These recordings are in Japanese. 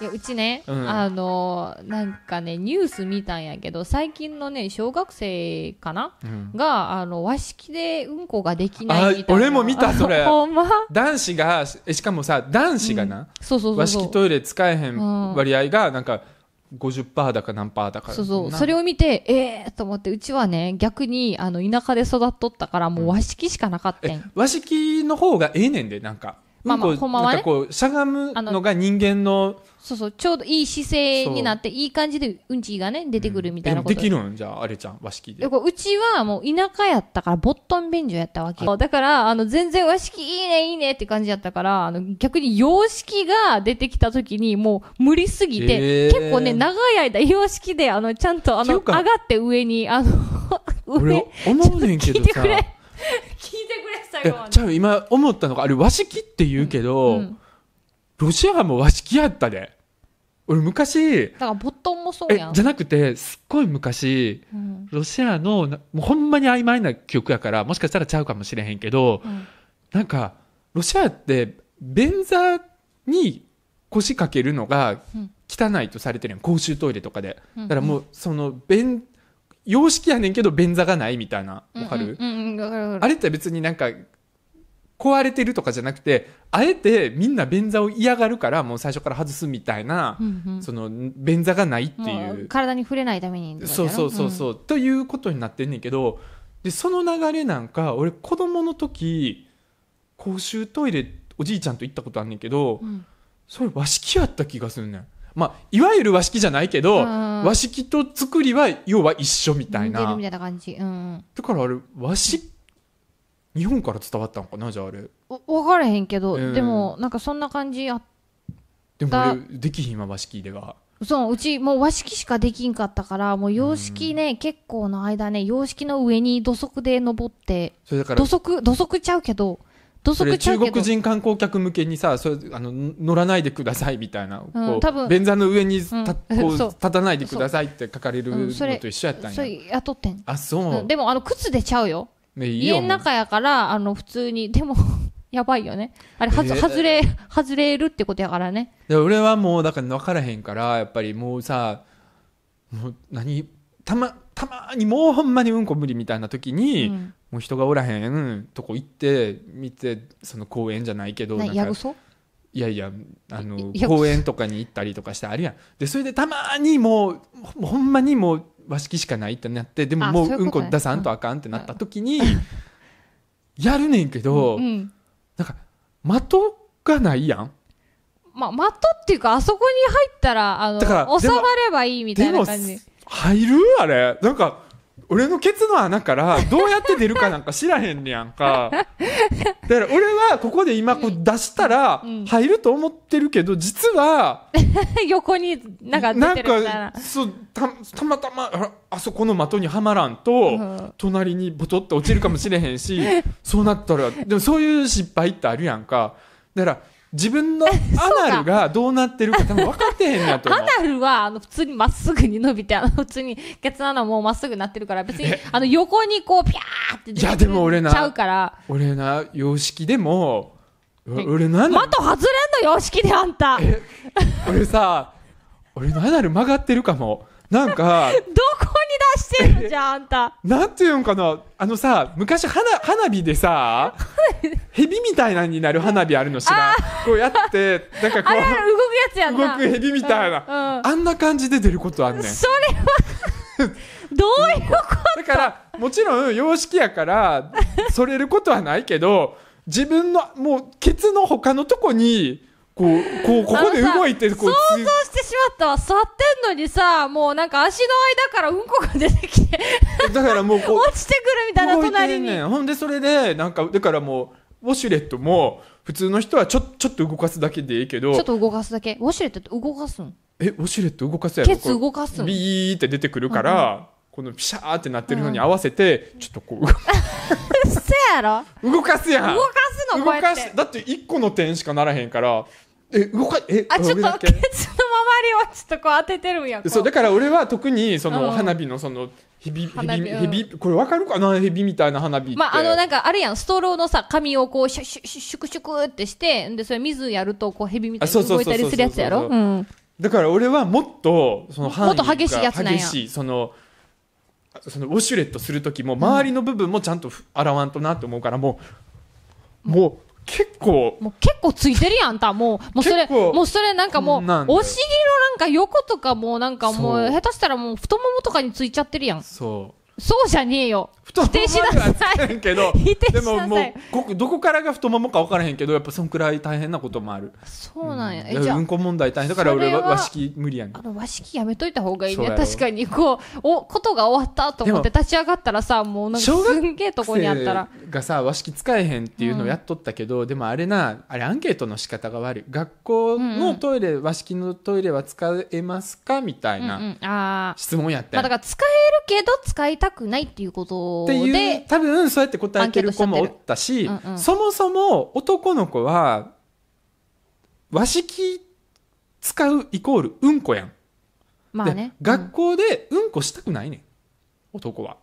いやうちね、うん、あのなんかねニュース見たんやけど最近のね小学生かな、うん、があの和式でうんこができないみたいな俺も見たそれほんま男子がしかもさ男子がな、そうそうそう和式トイレ使えへん割合がなんか、50%だか何パーだかそうそうそれを見てええー、と思ってうちはね逆にあの田舎で育っとったからもう和式しかなかった、うん、和式の方がええねんでなんかまあまあ、ほんまはね。こう、しゃがむのが人間の。そうそう、ちょうどいい姿勢になって、いい感じでうんちがね、出てくるみたいなことで。うん、できるんじゃあ、あれちゃん、和式で。うちはもう田舎やったから、ボットン便所やったわけ。だから、あの、全然和式いいね、いいねって感じやったから、あの、逆に洋式が出てきた時に、もう無理すぎて、えー、結構ね、長い間洋式で、あの、ちゃんと、あの、上がって上に、あの、上、俺思うねん てくれ。やじゃあ今思ったのがあれ和式って言うけど、うんうん、ロシアも和式やったで俺昔だからボットンもそうやんじゃなくてすっごい昔、うん、ロシアのもうほんまに曖昧な記憶やからもしかしたらちゃうかもしれへんけど、うん、なんかロシアって便座に腰掛けるのが汚いとされてるやん公衆トイレとかで、だからもうその便様式やねんけど便座がないみたいなわかる、うんうんうん、わかるわかるあれって別になんか壊れてるとかじゃなくてあえてみんな便座を嫌がるからもう最初から外すみたいな、うんうん、その便座がないっていう体に触れないためにそうそうそうそう、うん、ということになってんねんけどでその流れなんか俺子供の時公衆トイレおじいちゃんと行ったことあんねんけど、うん、それ和式やった気がするねんまあ、いわゆる和式じゃないけど、和式と作りは要は一緒みたいな。みたいな感じ。うん、だからあれ和式日本から伝わったのかなじゃああれ。分からへんけど、えー、でもなんかそんな感じあでもできひんわ和式では。そううちもう和式しかできんかったからもう洋式ね、うん、結構の間ね洋式の上に土足で登ってそれだから土足土足ちゃうけど土足中国人観光客向けにさそれあの乗らないでくださいみたいな、うん、多分便座の上にた、うん、こう立たないでくださいって書かれるのと一緒やったんやそれ雇ってんあそう、でもあの靴出ちゃうよ,、ね、いいよ家の中やからあの普通にでも やばいよねあれはず、えー、外れ外れるってことやからね俺はもうだから分からへんからやっぱりもうさもう何たまたまにもうほんまにうんこ無理みたいな時に、うんもう人がおらへんとこ行って見てその公園じゃないけどなんかいやいやあの 公園とかに行ったりとかしてあるやんでそれでたまにもうほんまにもう和式しかないってなってでももううんこ出さんとあかんってなった時にやるねんけど、なんか的がないやん。まあ、的っていうかあそこに入ったらあの収まればいいみたいな感じ入るあれなんか俺のケツの穴からどうやって出るかなんか知らへんねやんか。だから俺はここで今こう出したら入ると思ってるけど、実は。横になんか出てるなんか、そう、た、たまたま、あそこの的にはまらんと、隣にボトって落ちるかもしれへんし、そうなったら、でもそういう失敗ってあるやんか。だから、自分の アナルがどうなってるか多分分かってへんなと思う。アナルは、あの、普通にまっすぐに伸びて、あの、普通に、ケツ穴もまっすぐなってるから、別に、あの、横にこう、ピャーって出ていでも俺な、ちゃうから。俺な、様式でも、俺なんまた外れんの様式であんた。俺さ、俺のアナル曲がってるかも。なんか、どこに出してるのじゃあ、あんた。なんていうんかな、あのさ、昔花、花火でさ、蛇みたいなになる花火あるの知らん。こうやってなんかこう動くやつや動く蛇みたいな、あんな感じで出ることあんねんそれはどういうことだからもちろん様式やからそれることはないけど自分のもうケツの他のとこにこうこうここで動いてこう想像してしまったわ座ってんのにさもうなんか足の間からうんこが出てきてだからもうこう 落ちてくるみたいな隣にほんでそれでなんかだからもうウォシュレットも普通の人はちょちょっと動かすだけでいいけどちょっと動かすだけウォシュレットって動かすんえウォシュレット動かすやろケツ動かすんビーって出てくるから、うん、このピシャーってなってるのに合わせて、うん、ちょっとこう動かすやろ動かすやん動かすの動かだって1個の点しかならへんからえ動かえあちょっとケツの周りをちょっとこう当ててるんやそうだから俺は特にその、花火のそのヘビ、ヘビ、ヘビ、これわかるかなヘビみたいな花火まあ、あの、なんか、あれやん、ストローのさ、紙をこう、シュシュシュシュクシュクってして、で、それ水やると、こう、ヘビみたいに動いたりするやつやろうん。だから俺はもっと、そのもっと激しいやつなんや。激しい、その、そのウォシュレットする時も周りの部分もちゃんと洗わんとなと思うからもう、もう、結構もう結構ついてるやんたもうもうそれもうそれなんかもうお尻のなんか横とかもうなんかもう下手したらもう太ももとかについちゃってるやんそうそうじゃねえよ否定しなさいけど 否定しなさいでももうどこからが太ももか分からへんけどやっぱそんくらい大変なこともあるそうなんや、うん、じゃうんこ問題大変だから俺は和式無理やねあの和式やめといた方がいいね確かにこうおことが終わったと思って立ち上がったらさもうなんかすんげえとこにあったらがさ和式使えへんっていうのをやっとったけど、うん、でもあれなあれアンケートの仕方が悪い学校のトイレ、うんうん、和式のトイレは使えますかみたいな質問やって。うんうん、あまあ、だから使えるけど使いたたくないっていうことで。多分そうやって答えてる子もおったし、うんうん、そもそも男の子は和式使うイコールうんこやん。まあね。学校でうんこしたくないねん、男は。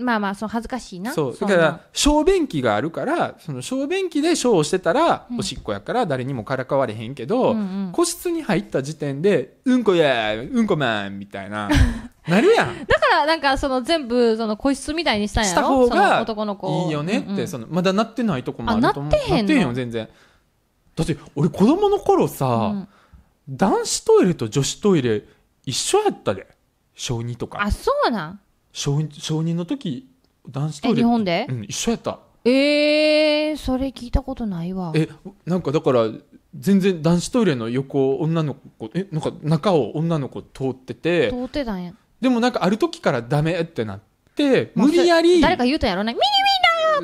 まあまあそ恥ずかしいなそうだから小便器があるからその小便器で小をしてたら、おしっこやから誰にもからかわれへんけど、うんうん個室に入った時点で「うんこやーうんこまん」みたいな なるやんだからなんかその全部その個室みたいにしたんやろした方のが男の子いいよねって、うんうんそのまだなってないとこもあると思うなってへんのよ全然だって俺子供の頃さ、うん男子トイレと女子トイレ一緒やったで小2とかあそうなん小小認の時男子トイレ日本で、うん、一緒やったえー、それ聞いたことないわえなんかだから全然男子トイレの横女の子えなんか中を女の子通ってて通ってたんやでもなんかある時からダメってなって無理やり誰か言うたんやろねミニミ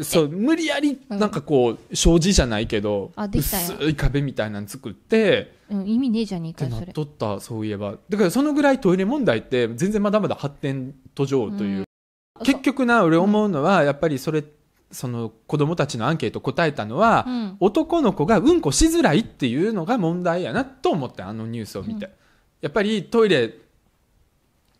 そう無理やりなんかこう障子じゃないけど、あできた薄い壁みたいなの作ってうん、意味ねえじゃねえかそっれ取ったそういえばだからそのぐらいトイレ問題って全然まだまだ発展途上という、うん結局な俺思うのはやっぱりそれその子供たちのアンケート答えたのは、うん男の子がうんこしづらいっていうのが問題やなと思ってあのニュースを見て、うやっぱりトイレ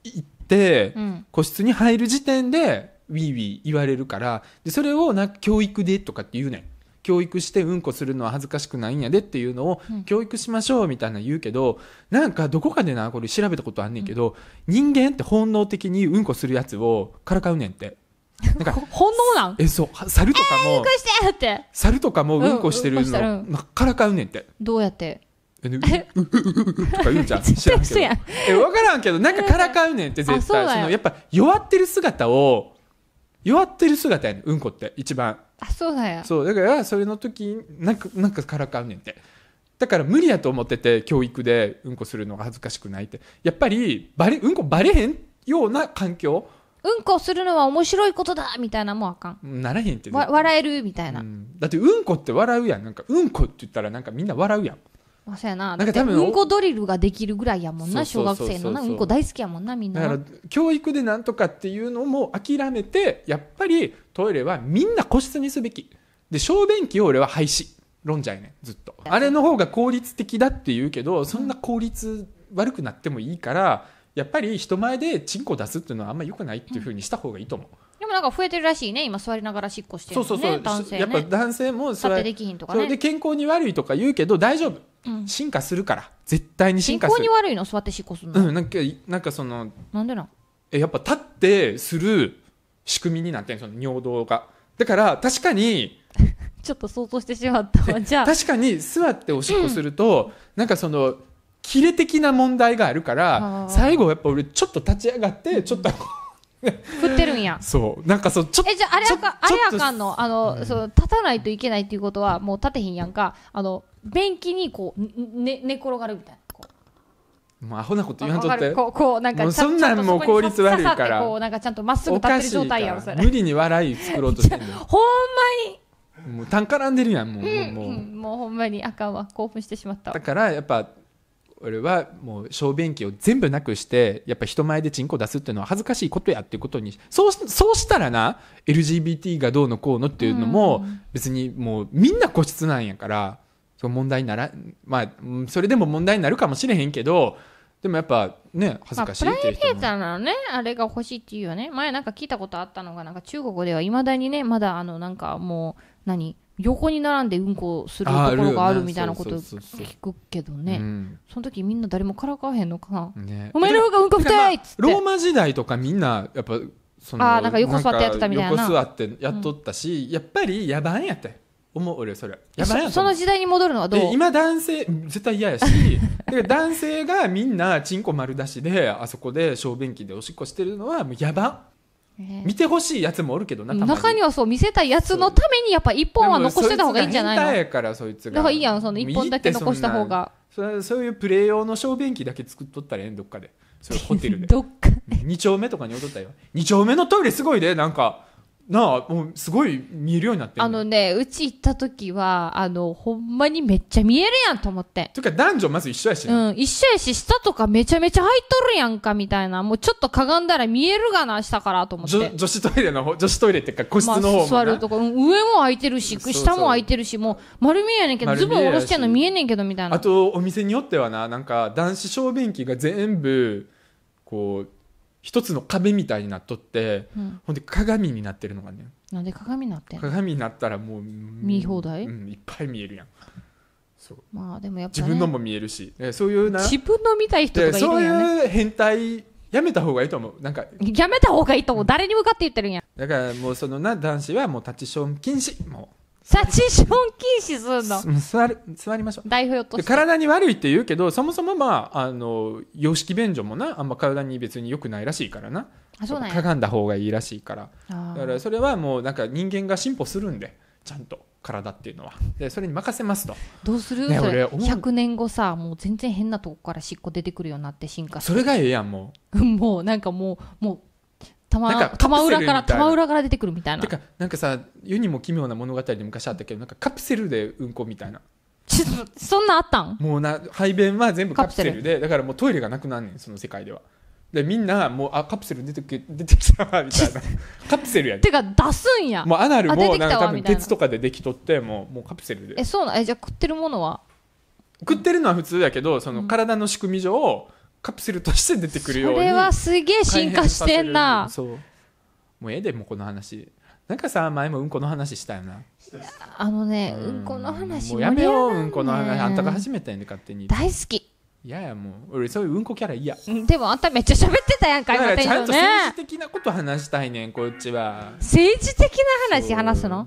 行って、うん個室に入る時点でウィーウィー言われるからでそれをなんか教育でとかって言うねん教育してうんこするのは恥ずかしくないんやでっていうのを教育しましょうみたいな言うけど、うん、なんかどこかでなこれ調べたことあんねんけど、うん、人間って本能的にうんこするやつをからかうねんって。なんか 本能なんえそう猿とかも、えー、うんこしてって猿とかもうんこしてるの、うん、からかうねんってどうやってえ、う、う、う、う、とか言うじゃん。知らんけど。え、わからんけど、なんかからかうねんって絶対。その、やっぱ弱ってる姿を、弱ってる姿やねうんこって一番あそうだよそうだからそれの時なんかなんかからかうねんってだから無理やと思ってて教育でうんこするのが恥ずかしくないってやっぱりバレうんこバレへんような環境うんこするのは面白いことだみたいなもんあかんならへんってわ笑えるみたいな、うんだってうんこって笑うやんなんかうんこって言ったらなんかみんな笑うやんまあ、そうやな。か多分うんこドリルができるぐらいやもんな、小学生のな。うんこ大好きやもんな、みんな。だから、教育でなんとかっていうのも諦めて、やっぱりトイレはみんな個室にすべき。で、小便器を俺は廃止。論者やねずっと。あれの方が効率的だって言うけど、そんな効率悪くなってもいいから、うん、やっぱり人前でチンコ出すっていうのはあんまよくないっていうふうにした方がいいと思う。うんでもなんか増えてるらしいね、今座りながらしっこしてる、ね、そうそうそう、ね、やっぱ男性もさてできひんとかね。それで健康に悪いとか言うけど大丈夫。進化するから、絶対に進化するに悪いの座って執行するの、うんなんかなんかそのなんでなんえやっぱ立ってする仕組みになってんその尿道がだから確かに ちょっと想像してしまったわじゃあ確かに座っておしっこすると、なんかそのキレ的な問題があるから最後やっぱ俺ちょっと立ち上がってちょっと、振ってるんや そうなんかそうちょっとえじゃああれあかんあれあかんのあの、そ立たないといけないっていうことはもう立てへんやんかあの便器にこう、ね、寝転がるみたいな。もうアホなこと言わんとってこうこうなんかそんなんもう効率悪いからこうなんかちゃんとまっすぐ立ってる状態やろそれ無理に笑い作ろうとしてる ほんまにもうたんからんでるやんもう、うん、もう、うん、もうほんまにあかんわ興奮してしまっただからやっぱ俺はもう小便器を全部なくしてやっぱ人前でチンコ出すっていうのは恥ずかしいことやっていうことにそうそうしたらな LGBT がどうのこうのっていうのも別にもうみんな個室なんやから問題ならまあそれでも問題になるかもしれへんけどでもやっぱね恥ずかしいっていう人も、まあ、プライベートなのねあれが欲しいっていうよね前なんか聞いたことあったのがなんか中国ではいまだにねまだあのなんかもう何横に並んでうんこするところがあるみたいなこと聞くけどね、その時みんな誰もからかわへんのかな、ね、お前の方がうんこ太いっつって、まあ、ローマ時代とかみんなやっぱそのあなんか横座ってやってたみたいな横座ってやっとったし、うん、やっぱり野蛮やった思う俺それやばいやその時代に戻るのはどう今男性絶対嫌やし 男性がみんなチンコ丸出しであそこで小便器でおしっこしてるのはもうやばえー、見てほしいやつもおるけどな中にはそう見せたいやつのためにやっぱ一本は残してた方がいいんじゃないのだからそいつがだからいいやんその一本だけ残した方がそそういうプレー用の小便器だけ作っとったらええんどっかでそれホテルで どっかで2丁目とかに踊っったよ2丁目のトイレすごいでなんかなあもうすごい見えるようになってあのねうち行った時はあのほんまにめっちゃ見えるやんと思ってというか男女まず一緒やし、ね、うん一緒やし下とかめちゃめちゃ入っとるやんかみたいなもうちょっとかがんだら見えるがな下からと思って女子トイレの女子トイレっていうか個室の方も、まあ、座るとこ上も空いてるし下も空いてるしもう丸見えやねんけどズボン下ろしてんの見えねんけどみたいなあとお店によってはななんか男子小便器が全部こう一つの壁みたいになっとって、うん、ほんで鏡になってるのがねなんで鏡になってん鏡になったらもう見放題、うん、いっぱい見えるやんそうまあでもやっぱ、ね、自分のも見えるし、そういうな自分の見たい人とかいるね、そういう変態やめた方がいいと思うなんかやめた方がいいと思う、うん、誰に向かって言ってるんやだからもうそのな男子はもう立ちション禁止もうシちチション禁止すんの座る座りましょう代表と体に悪いって言うけどそもそもまああの様式便所もなあんま体に別に良くないらしいからなあそうなんかがんだ方がいいらしいからだからそれはもうなんか人間が進歩するんでちゃんと体っていうのはでそれに任せますとどうする、ね、それ100年後さもう全然変なとこからしっこ出てくるようになって進化するそれがええやんもうもうなんかもうもう玉浦裏から玉裏から出てくるみたいなてかなんかさ世にも奇妙な物語で昔あったけどなんかカプセルでうんこみたいなちょっとそんなあったんもうな排便は全部カプセルでだからもうトイレがなくなんねんその世界ではでみんなもうあカプセル出てき出てきたわみたいな カプセルやねてか出すんやもうアナルもなんか多分鉄とかでできとってもうもうカプセルでえそうなんえじゃあ食ってるものは食ってるのは普通やけどその体の仕組み上、うんカプセルとして出てくるようにそれはすげえ進化してんなそうもうええでもうこの話なんかさ前もうんこの話したよなあのねうんこの話もうやめよううんこの話あんたが初めやんで勝手に大好きいやいやもう俺そういううんこキャラ嫌でもあんためっちゃ喋ってたやんか今ちゃんと政治的なこと話したいねんこっちは政治的な話話すの